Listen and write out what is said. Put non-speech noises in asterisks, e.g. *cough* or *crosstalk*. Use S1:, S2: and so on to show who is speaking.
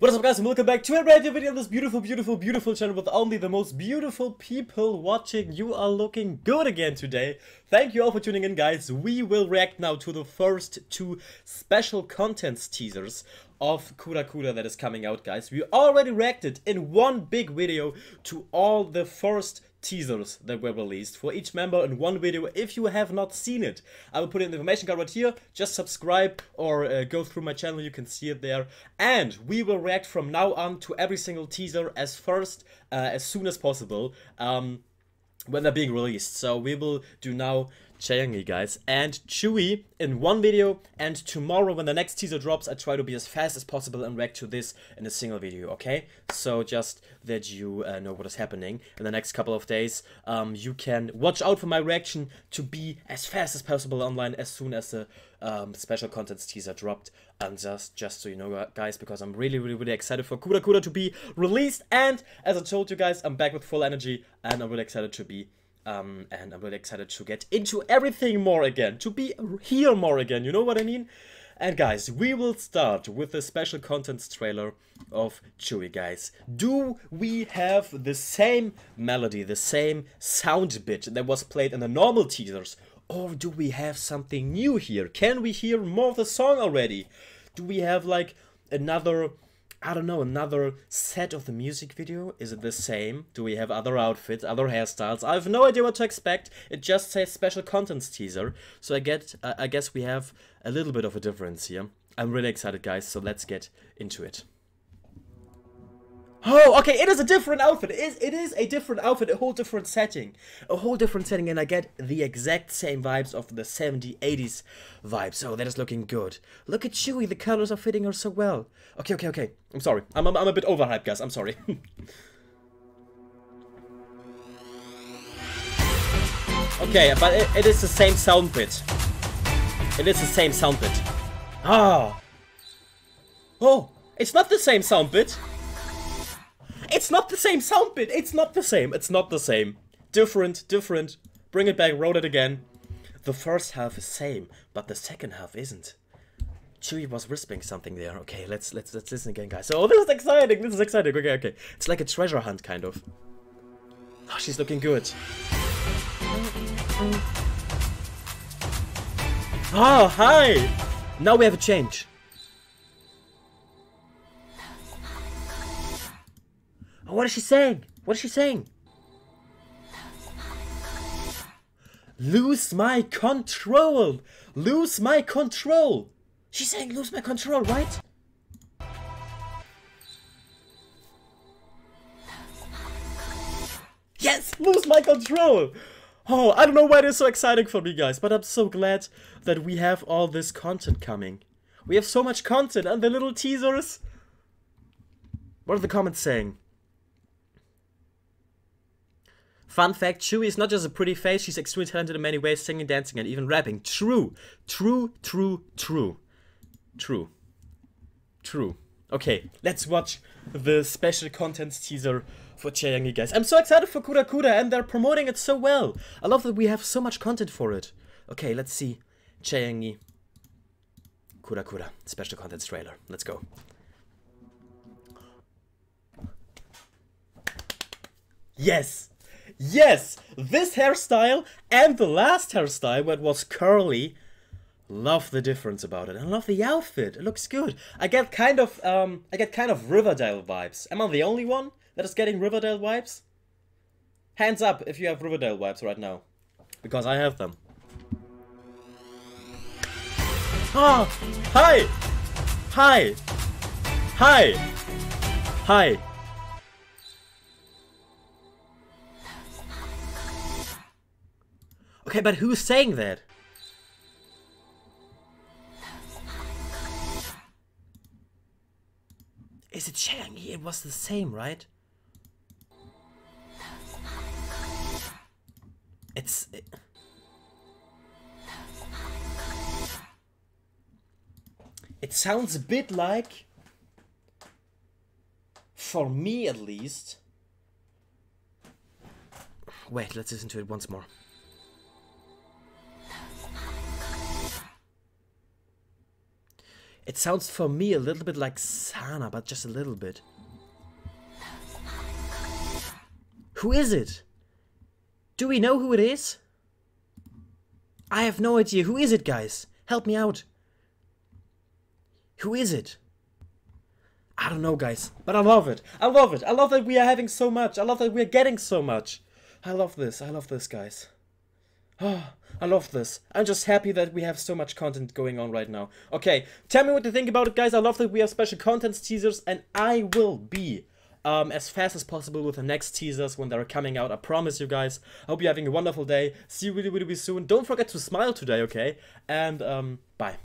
S1: What is up guys and welcome back to a brand new video on this beautiful, beautiful, beautiful channel with only the most beautiful people watching. You are looking good again today. Thank you all for tuning in guys. We will react now to the first two special contents teasers of Kura Kura that is coming out guys. We already reacted in one big video to all the first teasers that were released for each member in one video if you have not seen it. I will put an information card right here, just subscribe or uh, go through my channel, you can see it there. And we will react from now on to every single teaser as first, uh, as soon as possible, um, when they're being released. So we will do now Chayangi, guys, and Chewy in one video, and tomorrow when the next teaser drops, I try to be as fast as possible and react to this in a single video, okay? So just that you uh, know what is happening in the next couple of days, um, you can watch out for my reaction to be as fast as possible online as soon as the um, special contents teaser dropped, and just, just so you know, guys, because I'm really, really, really excited for Kuda Kuda to be released, and as I told you guys, I'm back with full energy, and I'm really excited to be um, and I'm really excited to get into everything more again, to be here more again, you know what I mean? And guys, we will start with a special contents trailer of Chewy, guys. Do we have the same melody, the same sound bit that was played in the normal teasers? Or do we have something new here? Can we hear more of the song already? Do we have like another I don't know, another set of the music video? Is it the same? Do we have other outfits, other hairstyles? I have no idea what to expect. It just says special contents teaser. So I get, uh, I guess we have a little bit of a difference here. I'm really excited, guys, so let's get into it. Oh, okay, it is a different outfit. It is, it is a different outfit, a whole different setting. A whole different setting, and I get the exact same vibes of the 70s, 80s vibes. So that is looking good. Look at Chewy. the colors are fitting her so well. Okay, okay, okay. I'm sorry. I'm, I'm, I'm a bit overhyped, guys. I'm sorry. *laughs* okay, but it, it is the same sound bit. It is the same sound bit. Ah! Oh, it's not the same sound bit. It's not the same sound bit. It's not the same. It's not the same. Different, different. Bring it back, Wrote it again. The first half is same, but the second half isn't. Chewie was whispering something there. Okay, let's let's let's listen again, guys. Oh, this is exciting. This is exciting. Okay, okay. It's like a treasure hunt, kind of. Oh, she's looking good. Oh, hi! Now we have a change. Oh, what is she saying? What is she saying? Lose my control! Lose my control! She's saying lose my control, right? Yes! Lose my control! Oh, I don't know why it is so exciting for me, guys, but I'm so glad that we have all this content coming. We have so much content and the little teasers! What are the comments saying? Fun fact, Chewie is not just a pretty face, she's extremely talented in many ways, singing, dancing, and even rapping. True. True, true, true. True. True. Okay, let's watch the special contents teaser for Cheyangi, guys. I'm so excited for Kura Kura, and they're promoting it so well. I love that we have so much content for it. Okay, let's see. Cheyangi. Kura Kura. Special contents trailer. Let's go. Yes! Yes, this hairstyle and the last hairstyle that was curly. Love the difference about it. I love the outfit. It looks good. I get kind of um I get kind of Riverdale vibes. Am I the only one that is getting Riverdale vibes? Hands up if you have Riverdale vibes right now. Because I have them. Ah! Hi! Hi! Hi! Hi! Okay, but who's saying that? Is it Chang? It was the same, right? It's... It... it sounds a bit like... For me, at least... Wait, let's listen to it once more. It sounds for me a little bit like Sana, but just a little bit. Who is it? Do we know who it is? I have no idea. Who is it, guys? Help me out. Who is it? I don't know, guys, but I love it. I love it. I love that we are having so much. I love that we are getting so much. I love this. I love this, guys. *gasps* I love this. I'm just happy that we have so much content going on right now. Okay, tell me what you think about it, guys. I love that we have special contents teasers, and I will be um, as fast as possible with the next teasers when they're coming out. I promise you guys. I hope you're having a wonderful day. See you really, really soon. Don't forget to smile today, okay? And um, bye.